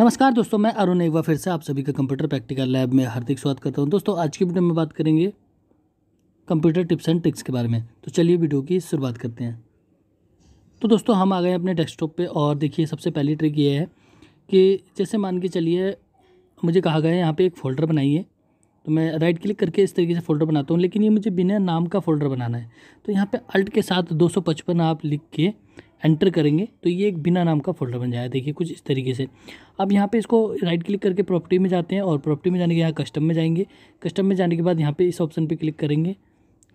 नमस्कार दोस्तों मैं अरुण एक बार फिर से आप सभी का कंप्यूटर प्रैक्टिकल लैब में हार्दिक स्वागत करता हूं दोस्तों आज की वीडियो में बात करेंगे कंप्यूटर टिप्स एंड ट्रिक्स के बारे में तो चलिए वीडियो की शुरुआत करते हैं तो दोस्तों हम आ गए अपने डेस्कटॉप पे और देखिए सबसे पहली ट्रिक ये है कि जैसे मान के चलिए मुझे कहा गया है यहाँ पर एक फ़ोल्डर बनाइए तो मैं राइट क्लिक करके इस तरीके से फ़ोल्डर बनाता हूँ लेकिन ये मुझे बिना नाम का फ़ोल्डर बनाना है तो यहाँ पे अल्ट के साथ 255 आप लिख के एंटर करेंगे तो ये एक बिना नाम का फोल्डर बन जाएगा देखिए कुछ इस तरीके से अब यहाँ पे इसको राइट क्लिक करके प्रॉपर्टी में जाते हैं और प्रॉपर्टी में जाने के यहाँ कस्टम में जाएंगे कस्टम में जाने के बाद यहाँ पर इस ऑप्शन पर क्लिक करेंगे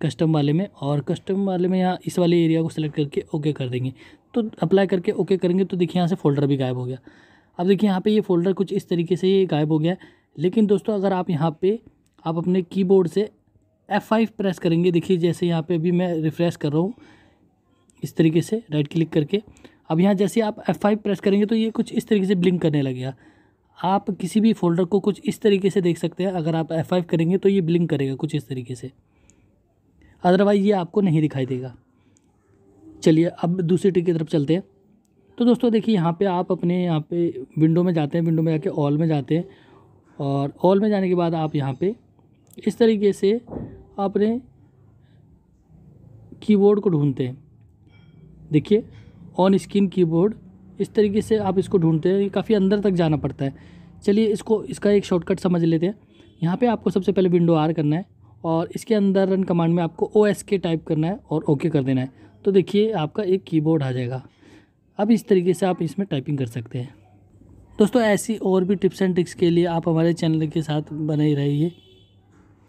कस्टम वाले में और कस्टम वाले में यहाँ इस वाले एरिया को सिलेक्ट करके ओके कर देंगे तो अप्लाई करके ओके करेंगे तो देखिए यहाँ से फोल्डर भी गायब हो गया अब देखिए यहाँ पर ये फोल्डर कुछ इस तरीके से ये गायब हो गया लेकिन दोस्तों अगर आप यहाँ पर आप अपने कीबोर्ड से F5 प्रेस करेंगे देखिए जैसे यहाँ पे अभी मैं रिफ़्रेश कर रहा हूँ इस तरीके से राइट क्लिक करके अब यहाँ जैसे आप F5 प्रेस करेंगे तो ये कुछ इस तरीके से ब्लिंक करने लगेगा आप किसी भी फोल्डर को कुछ इस तरीके से देख सकते हैं अगर आप F5 करेंगे तो ये ब्लिंक करेगा कुछ इस तरीके से अदरवाइज़ ये आपको नहीं दिखाई देगा चलिए अब दूसरी ट्रिक की तरफ चलते हैं तो दोस्तों देखिए यहाँ पर आप अपने यहाँ पर विंडो में जाते हैं विंडो में जाके ऑल में जाते हैं और ऑल में जाने के बाद आप यहाँ पर इस तरीके से आपने कीबोर्ड को ढूंढते हैं देखिए ऑन स्क्रीन कीबोर्ड इस तरीके से आप इसको ढूंढते हैं काफ़ी अंदर तक जाना पड़ता है चलिए इसको इसका एक शॉर्टकट समझ लेते हैं यहाँ पे आपको सबसे पहले विंडो आर करना है और इसके अंदर रन कमांड में आपको ओ एस के टाइप करना है और ओके कर देना है तो देखिए आपका एक कीबोर्ड आ जाएगा अब इस तरीके से आप इसमें टाइपिंग कर सकते हैं दोस्तों ऐसी और भी टिप्स एंड ट्रिक्स के लिए आप हमारे चैनल के साथ बने रहिए